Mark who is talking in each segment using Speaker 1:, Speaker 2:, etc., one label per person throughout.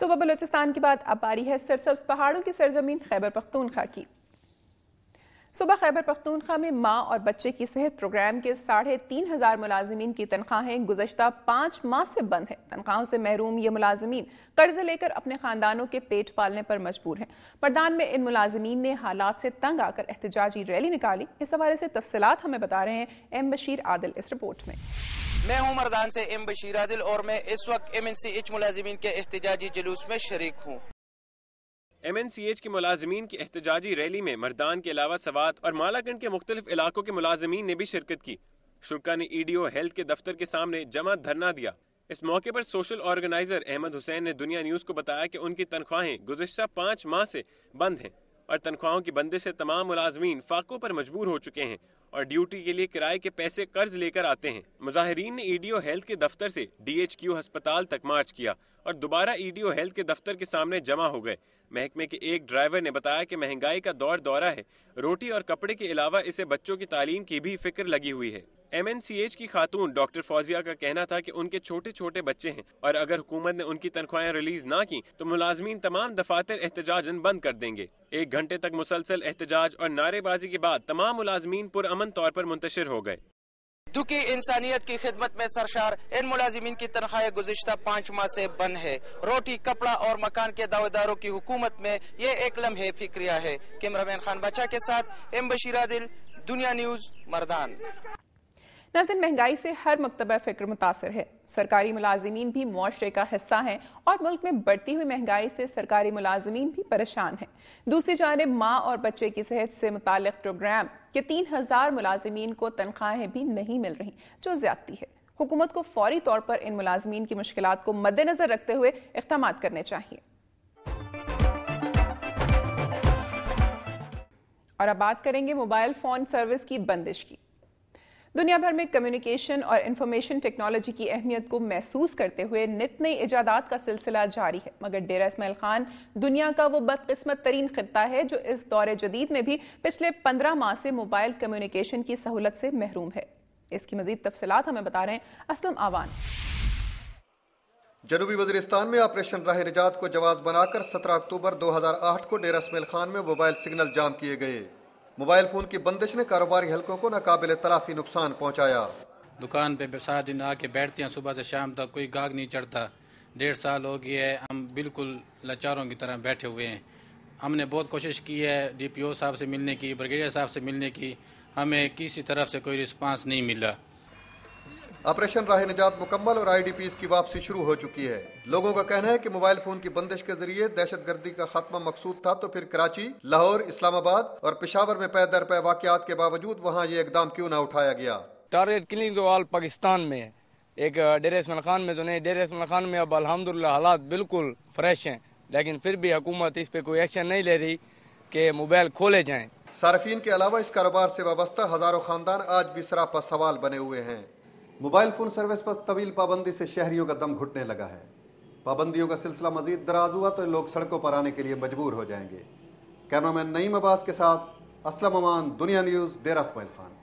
Speaker 1: सुबह बलोचिस्तान के बाद अब रही है सरसब्ज पहाड़ों की सरजमीन खैबर पख्तूनखा की सुबह खैबर पख्तूनखा में माँ और बच्चे की सेहत प्रोग्राम के साढ़े तीन हज़ार मुलाजमीन की तनख्वाहें गुजशत पांच माह से बंद है तनख्वाहों से महरूम ये मुलाजमीन कर्ज लेकर अपने खानदानों के पेट पालने पर मजबूर हैं मरदान में इन मुलाजमीन ने हालात से तंग आकर एहतजाजी रैली निकाली इस हवाले से तफसलत हमें बता रहे हैं एम बशीर आदिल इस रिपोर्ट में
Speaker 2: मैं हूं मरदान से एम बशीरादिल और मैं इस वक्त एम एन सी एच मुलाजमीन के एहतजाजी जुलूस में शरीक हूं
Speaker 3: एम एन सी एच के मुलाजमीन की एहतजाजी रैली में मरदान के अलावा सवात और मालाकंड के मुख्तलिफ इलाकों के मुलाजमीन ने भी शिरकत की शुरा ने ई डी ओ हेल्थ के दफ्तर के सामने जमा धरना दिया इस मौके पर सोशल ऑर्गेनाइजर अहमद हुसैन ने दुनिया न्यूज को बताया कि उनकी तनख्वाहें गुजशत पाँच माह से बंद हैं और तनख्वाहों की बंदिश से तमाम मुलाजमीन फाकों पर मजबूर हो चुके हैं और ड्यूटी के लिए किराए के पैसे कर्ज लेकर आते हैं मुजाहरीन ने ईडीओ e हेल्थ के दफ्तर से डीएचक्यू अस्पताल तक मार्च किया और दोबारा ईडीओ e हेल्थ के दफ्तर के सामने जमा हो गए महकमे के एक ड्राइवर ने बताया कि महंगाई का दौर दौरा है रोटी और कपड़े के अलावा इसे बच्चों की तालीम की भी फिक्र लगी हुई है एच की खातून डॉक्टर फौजिया का कहना था कि उनके छोटे छोटे बच्चे हैं और अगर हुकूमत ने उनकी तनख्वाहें रिलीज ना की तो मुलाजमीन तमाम दफातर एहतजाजन बंद कर देंगे एक घंटे तक मुसलसल एहतजाज और नारेबाजी के बाद तमाम मुलाजमीन पुरमन तौर पर मुंतशिर हो गए
Speaker 2: दुखी इंसानियत की खिदमत में सरशार इन मुलाजिमीन की तनख्वाहें गुजशत पाँच माह ऐसी बंद है रोटी कपड़ा और मकान के दावेदारों की हुकूमत में ये एक लम्हे फिक्रिया है मैन खान बचा के साथ एम बशीरा दिल दुनिया न्यूज मरदान
Speaker 1: नाजिन महंगाई से हर मकतबा फ़िक्र मुतासर है सरकारी मुलाजमीन भी मुआरे का हिस्सा हैं और मुल्क में बढ़ती हुई महंगाई से सरकारी मुलाजमीन भी परेशान हैं दूसरी जानब माँ और बच्चे की सेहत से मुतल प्रोग्राम के तीन हज़ार मुलाजमीन को तनख्वाहें भी नहीं मिल रही जो ज्यादती है हुकूमत को फौरी तौर पर इन मुलाजमीन की मुश्किल को मद्देनजर रखते हुए इकदाम करने चाहिए और अब बात करेंगे मोबाइल फ़ोन सर्विस की बंदिश की दुनिया भर में कम्युनिकेशन और इंफॉर्मेशन टेक्नोलॉजी की अहमियत को महसूस करते हुए नित नई इजादात का सिलसिला जारी है मगर डेरा इसमाइल खान दुनिया का वो बदकस्मत तरीन खत्ता है जो इस दौरे जदीद में भी पिछले पंद्रह माह से मोबाइल कम्युनिकेशन की सहूलत से महरूम है इसकी मजीद तफसलत हमें बता रहे हैं असलम आवान
Speaker 4: जनूबी वजरिस्तान में ऑपरेशन राह निजात को जवाब बनाकर सत्रह अक्टूबर दो हजार आठ को डेरा इसमाइल खान में मोबाइल सिग्नल जाम किए गए मोबाइल फोन की बंदिश ने कारोबारी हलकों को नाकबिल तलाफी नुकसान पहुँचाया
Speaker 2: दुकान पे सारा दिन आके बैठते हैं सुबह से शाम तक कोई गाग नहीं चढ़ता डेढ़ साल हो गया है हम बिल्कुल लाचारों की तरह बैठे हुए हैं हमने बहुत कोशिश की है डीपीओ साहब से मिलने की ब्रिगेडियर साहब से मिलने की हमें किसी तरफ से कोई रिस्पांस
Speaker 5: नहीं मिला
Speaker 4: ऑपरेशन राह निजात मुकम्मल और आईडीपीएस की वापसी शुरू हो चुकी है लोगों का कहना है कि मोबाइल फोन की बंदिश के जरिए दहशत गर्दी का खात्मा मकसूद था तो फिर कराची लाहौर इस्लामाबाद और पिशावर में पै दर पै वाकत के बावजूद वहाँ ये इकदाम क्यों न उठाया गया
Speaker 2: टारगेट किलिंग जो ऑल पाकिस्तान में एक डेर इसमान खान में जो नहीं डेर इसमान खान में अब अलहमदिल्ला हालात बिल्कुल फ्रेश हैं लेकिन फिर भी हुकूमत इस पे कोई एक्शन नहीं ले रही
Speaker 4: कि मोबाइल खोले जाए सार्फिन के अलावा इस कारोबार से वाबस्ता हज़ारों खानदान आज भी सरापा सवाल बने हुए हैं मोबाइल फोन सर्विस पर तवील पाबंदी से शहरियों का दम घुटने लगा है पाबंदियों का सिलसिला मजीद दराज हुआ तो लोग सड़कों पर आने के लिए मजबूर हो जाएंगे कैमरामैन नईम अब्बास के साथ असलम अमान दुनिया न्यूज़ डेरा स्माइल खान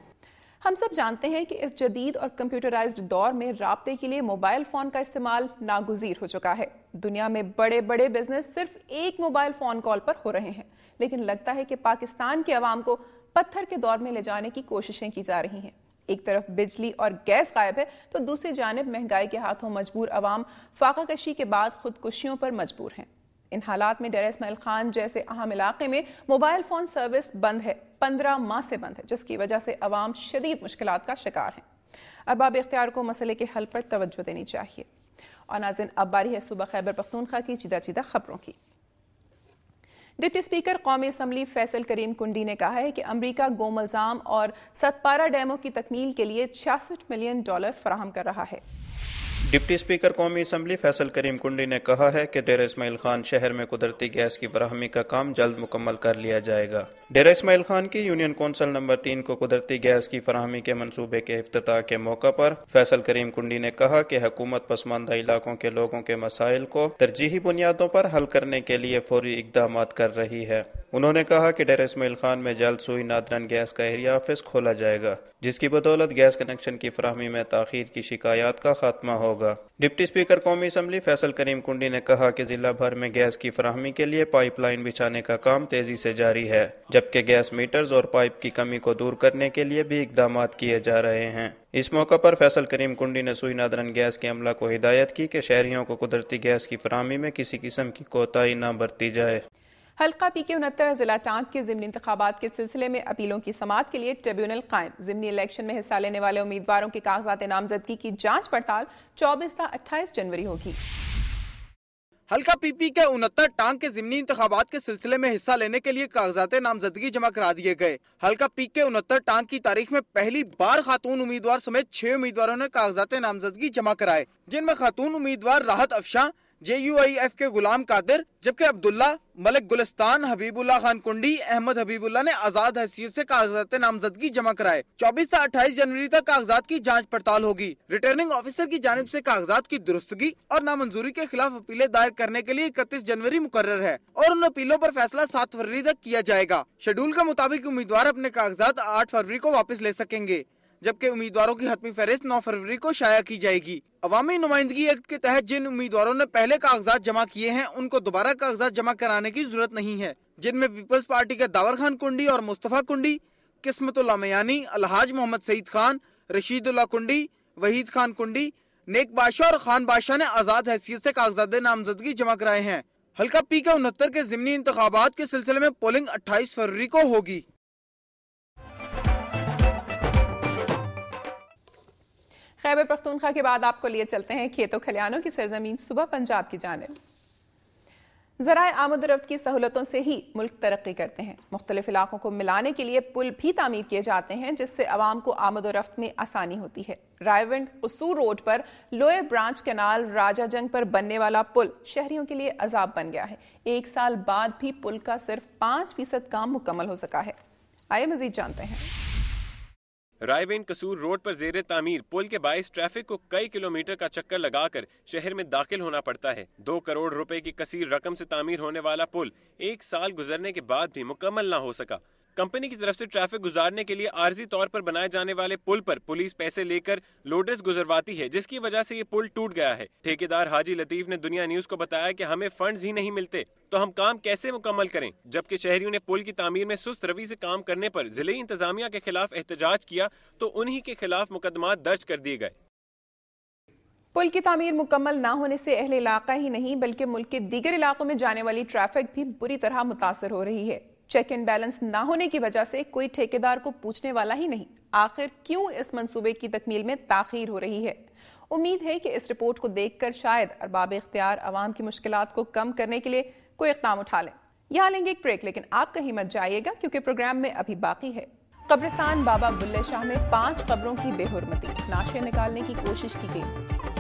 Speaker 1: हम सब जानते हैं कि इस जदीद और कंप्यूटराइज्ड दौर में रबते के लिए मोबाइल फ़ोन का इस्तेमाल नागुजीर हो चुका है दुनिया में बड़े बड़े बिजनेस सिर्फ एक मोबाइल फ़ोन कॉल पर हो रहे हैं लेकिन लगता है कि पाकिस्तान के अवाम को पत्थर के दौर में ले जाने की कोशिशें की जा रही हैं एक तरफ बिजली और गैस गायब है तो दूसरी जानब महंगाई के हाथों मजबूर आवाम फाका कशी के बाद खुदकुशियों पर मजबूर हैं इन हालात में डेरा इसमाइल खान जैसे अहम इलाके में मोबाइल फ़ोन सर्विस बंद है पंद्रह माह से बंद है जिसकी वजह से अवाम शदीद मुश्किल का शिकार हैं अरबाब इख्तियार को मसले के हल पर तवज्जो देनी चाहिए और नाजिन अब बारी है सुबह खैबर पख्तूनखा की चीदा चीदा खबरों की डिप्टी स्पीकर कौमी असम्बली फैसल करीम कुंडी ने कहा है कि अमरीका गोमलजाम और सतपारा डैमों की तकमील के लिए छियासठ मिलियन डॉलर फराहम कर रहा है
Speaker 5: डिप्टी स्पीकर कौमी असम्बली फैसल करीम कुंडी ने कहा है कि डेरा इसमाइल खान शहर में कुदरती गैस की बरहमी का काम जल्द मुकम्मल कर लिया जाएगा डेरा इसमाइल खान की यूनियन कौंसल नंबर तीन को कुदरती गैस की फरहमी के मनसूबे के अफ्ताह के मौका पर फैसल करीम कुंडी ने कहा कि हकूमत पसमानदा इलाकों के लोगों के मसाइल को तरजीही बुनियादों पर हल करने के लिए फौरी इकदाम कर रही है उन्होंने कहा कि डेरा इसमाइल खान में जल्द सुई नादरन गैस का एरिया ऑफिस खोला जाएगा जिसकी बदौलत गैस कनेक्शन की फरहमी में तखिर की शिकायत का खात्मा होगा होगा डिप्टी स्पीकर कौमी असम्बली फैसल करीम कुंडी ने कहा कि जिला भर में गैस की फराहमी के लिए पाइपलाइन बिछाने का काम तेजी से जारी है जबकि गैस मीटर्स और पाइप की कमी को दूर करने के लिए भी इकदाम किए जा रहे हैं इस मौके पर फैसल करीम कुंडी ने सुई नादरन गैस के अमला को हिदायत की कि शहरियों को कुदरती गैस की फरहमी में किसी किस्म की कोताही न बरती जाए
Speaker 1: हल्का पी के उनहत्तर जिला टांग के जिमनी इंतबात के सिलसिले में अपीलों की समात के लिए ट्रिब्यूनल कायम जिमनी इलेक्शन में हिस्सा लेने वाले उम्मीदवारों के कागजात नामजदगी की जाँच पड़ताल चौबीस ता अट्ठाईस जनवरी होगी हल्का पीपी के उनहत्तर टांग के जिमनी इंतबात के सिलसिले में हिस्सा लेने के लिए
Speaker 2: कागजात नामजदगी जमा करा दिए गए हल्का पी के उनहत्तर टांग की तारीख में पहली बार खातून उम्मीदवार समेत छह उम्मीदवारों ने कागजात नामजदगी जमा कराए जिनमें खातून उम्मीदवार राहत अफशा एफ के गुलाम कादिर जबकि अब्दुल्ला मलिक गुलिस्तान हबीबुल्ला खान कुंडी अहमद हबीबुल्ला ने आजाद हैसियत से कागजात नामजदगी जमा कराए 24 से 28 जनवरी तक कागजात की जांच पड़ताल होगी रिटर्निंग ऑफिसर की जानब से कागजात की दुरुस्तगी और नामंजूरी के खिलाफ अपीलें दायर करने के लिए इकतीस जनवरी मुकर्र है और उन अपीलों आरोप फैसला सात फरवरी तक किया जाएगा शेड्यूल के मुताबिक उम्मीदवार अपने कागजात आठ फरवरी को वापस ले सकेंगे जबकि उम्मीदवारों की हतमी फहरिस्त नौ फरवरी को शाया की जाएगी अवामी नुमाइंदगी एक्ट के तहत जिन उम्मीदवारों ने पहले कागजात जमा किए हैं उनको दोबारा कागजात जमा कराने की जरूरत नहीं है जिनमें पीपल्स पार्टी के दावर खान कुंडी और मुस्तफ़ा कुंडी किस्मतुल्ला मयानी अलहाज मोहम्मद सईद खान रशीदुल्ला कुंडी वहीद खान कुंडी नेक बादशाह और खान बादशाह ने आज़ाद हैसियत से कागजात नामजदगी जमा कराए हैं हल्का पी के उनहत्तर के जिमनी इंतबात के सिलसिले में पोलिंग अट्ठाईस फरवरी को होगी
Speaker 1: खैबर पख्तूनखा के बाद आपको लिए चलते हैं खेतों खलियानों की सरजमीन सुबह पंजाब की जानब ज़रा आमदरफ्त की सहूलतों से ही मुल्क तरक्की करते हैं मुख्तलिफ इलाकों को मिलाने के लिए पुल भी तामीर किए जाते हैं जिससे आवाम को आमदोरफ्त में आसानी होती है रायवंड कसूर रोड पर लोअर ब्रांच कैनाल राजा जंग पर बनने वाला पुल शहरियों के लिए अजाब बन गया है एक साल बाद भी पुल का सिर्फ पांच फीसद काम मुकम्मल हो सका है आइए मजीद जानते हैं
Speaker 3: रायवेन कसूर रोड पर जेर तामीर पुल के बायस ट्रैफिक को कई किलोमीटर का चक्कर लगाकर शहर में दाखिल होना पड़ता है दो करोड़ रुपए की कसीर रकम से तामीर होने वाला पुल एक साल गुजरने के बाद भी मुकम्मल न हो सका कंपनी की तरफ से ट्रैफिक गुजारने के लिए आर्जी तौर पर बनाए जाने वाले पुल पर पुलिस पैसे लेकर लोडर्स गुजरवाती है जिसकी वजह से ये पुल टूट गया है ठेकेदार हाजी लतीफ ने दुनिया न्यूज को बताया कि हमें फंड्स ही नहीं मिलते तो हम काम कैसे मुकम्मल करें जबकि शहरियों ने पुल की तमीर में सुस्त रवि से काम करने पर जिले इंतजामिया के खिलाफ एहतजाज किया तो उन्ही के खिलाफ मुकदमा दर्ज कर दिए गए
Speaker 1: पुल की तमीर मुकम्मल न होने से अहल इलाका ही नहीं बल्कि मुल्क के दीगर इलाकों में जाने वाली ट्रैफिक भी बुरी तरह मुतासर हो रही है चेक एंड बैलेंस ना होने की वजह से कोई ठेकेदार को पूछने वाला ही नहीं आखिर क्यों इस मंसूबे की तकमील में ताखिर हो रही है उम्मीद है कि इस रिपोर्ट को देखकर शायद अरबाब इख्तियार आवाम की मुश्किल को कम करने के लिए कोई इकदाम उठा लें यहाँ लेंगे एक ब्रेक लेकिन आप कहीं मत जाइएगा क्योंकि प्रोग्राम में अभी बाकी है कब्रिस्तान बाबा बुल्ले शाह में पांच कब्रों की बेहरमती नाशे निकालने की कोशिश की गई